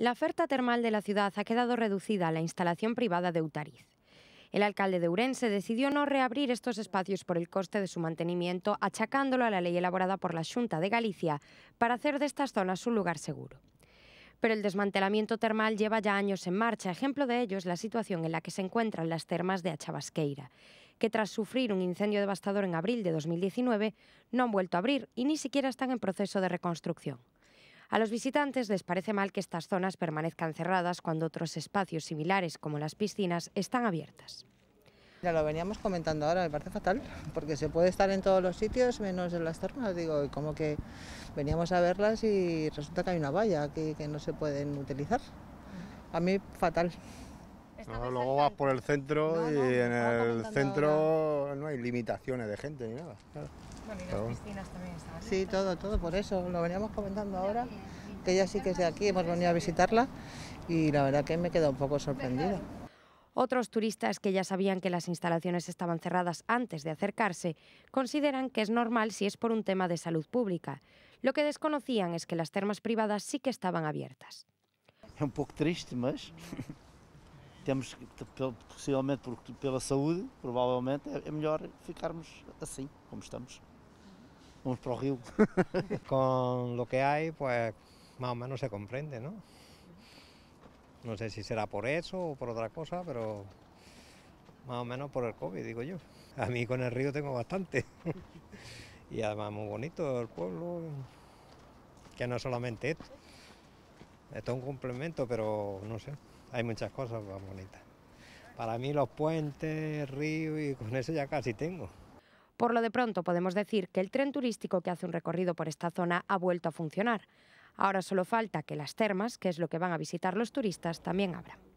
La oferta termal de la ciudad ha quedado reducida a la instalación privada de Utariz. El alcalde de Urense decidió no reabrir estos espacios por el coste de su mantenimiento, achacándolo a la ley elaborada por la Junta de Galicia para hacer de estas zonas un lugar seguro. Pero el desmantelamiento termal lleva ya años en marcha. Ejemplo de ello es la situación en la que se encuentran las termas de Achabasqueira, que tras sufrir un incendio devastador en abril de 2019 no han vuelto a abrir y ni siquiera están en proceso de reconstrucción. A los visitantes les parece mal que estas zonas permanezcan cerradas cuando otros espacios similares como las piscinas están abiertas. Ya lo veníamos comentando ahora, me parece fatal, porque se puede estar en todos los sitios menos en las termas. Digo, como que veníamos a verlas y resulta que hay una valla que, que no se pueden utilizar. A mí fatal luego vas por el centro y en el centro no hay limitaciones de gente ni nada. y las piscinas también están. Sí, todo, todo, por eso. Lo veníamos comentando ahora, que ella sí que es de aquí, hemos venido a visitarla y la verdad que me quedado un poco sorprendida. Otros turistas que ya sabían que las instalaciones estaban cerradas antes de acercarse consideran que es normal si es por un tema de salud pública. Lo que desconocían es que las termas privadas sí que estaban abiertas. Es un poco triste, más temos posiblemente por, la salud, probablemente, es mejor ficarmos así, como estamos. Vamos para el río. Con lo que hay, pues más o menos se comprende, ¿no? No sé si será por eso o por otra cosa, pero más o menos por el COVID, digo yo. A mí con el río tengo bastante. y además muy bonito el pueblo, que no es solamente esto. Esto es un complemento, pero no sé, hay muchas cosas más bonitas. Para mí los puentes, río y con eso ya casi tengo. Por lo de pronto podemos decir que el tren turístico que hace un recorrido por esta zona ha vuelto a funcionar. Ahora solo falta que las termas, que es lo que van a visitar los turistas, también abran.